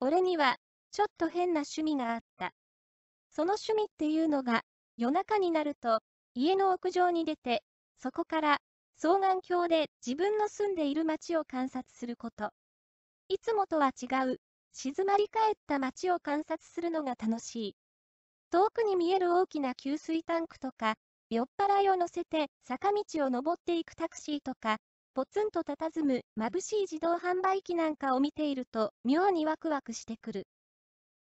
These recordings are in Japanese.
俺には、ちょっと変な趣味があった。その趣味っていうのが、夜中になると、家の屋上に出て、そこから、双眼鏡で自分の住んでいる街を観察すること。いつもとは違う、静まり返った街を観察するのが楽しい。遠くに見える大きな給水タンクとか、酔っ払いを乗せて坂道を登っていくタクシーとか、ポツンと佇む眩しい自動販売機なんかを見ていると妙にワクワクしてくる。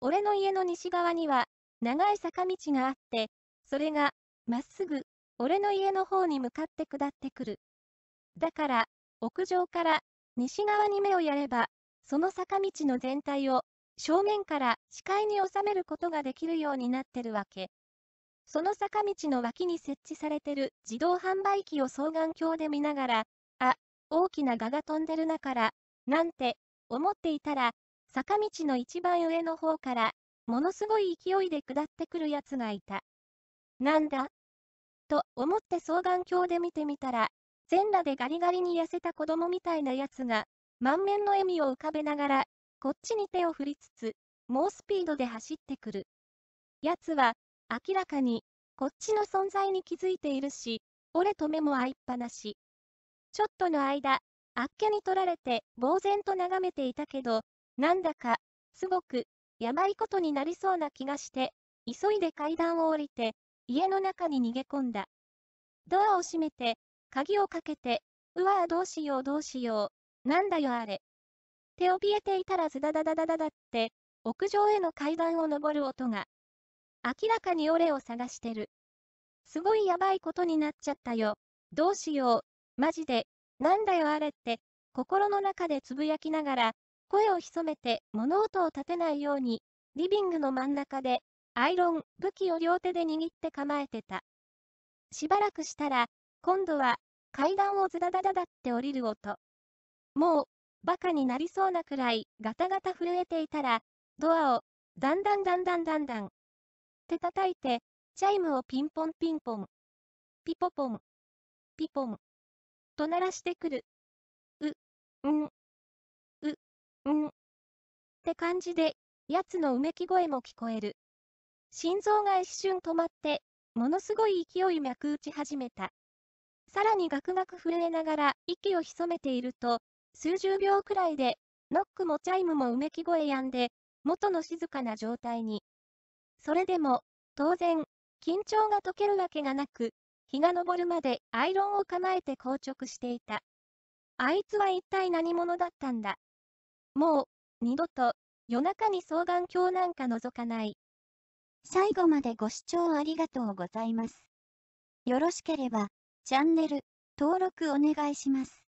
俺の家の西側には長い坂道があって、それがまっすぐ俺の家の方に向かって下ってくる。だから屋上から西側に目をやれば、その坂道の全体を正面から視界に収めることができるようになってるわけ。その坂道の脇に設置されてる自動販売機を双眼鏡で見ながら、あ、大きな蛾が飛んでるなから、なんて、思っていたら、坂道の一番上の方から、ものすごい勢いで下ってくるやつがいた。なんだと思って双眼鏡で見てみたら、全裸でガリガリに痩せた子供みたいなやつが、満面の笑みを浮かべながら、こっちに手を振りつつ、猛スピードで走ってくる。やつは、明らかに、こっちの存在に気づいているし、俺と目も合いっぱなし。ちょっとの間、あっけに取られて、呆然と眺めていたけど、なんだか、すごく、やばいことになりそうな気がして、急いで階段を降りて、家の中に逃げ込んだ。ドアを閉めて、鍵をかけて、うわぁどうしようどうしよう、なんだよあれ。手を怯えていたらズダダダダダダって、屋上への階段を登る音が。明らかに俺を探してる。すごいやばいことになっちゃったよ。どうしよう、マジで、なんだよあれって、心の中でつぶやきながら、声を潜めて物音を立てないように、リビングの真ん中で、アイロン、武器を両手で握って構えてた。しばらくしたら、今度は、階段をズダダダダって降りる音。もう、バカになりそうなくらい、ガタガタ震えていたら、ドアを、だんだんだんだんだんだん。って叩いて、チャイムをピンポンピンポン。ピポポン。ピポン。と鳴らしてくる。う、ん、う、ん。って感じで、奴のうめき声も聞こえる。心臓が一瞬止まって、ものすごい勢い脈打ち始めた。さらにガクガク震えながら息を潜めていると、数十秒くらいで、ノックもチャイムもうめき声やんで、元の静かな状態に。それでも、当然、緊張が解けるわけがなく、日が昇るまでアイロンを構えて硬直していた。あいつは一体何者だったんだ。もう、二度と、夜中に双眼鏡なんか覗かない。最後までご視聴ありがとうございます。よろしければ、チャンネル、登録お願いします。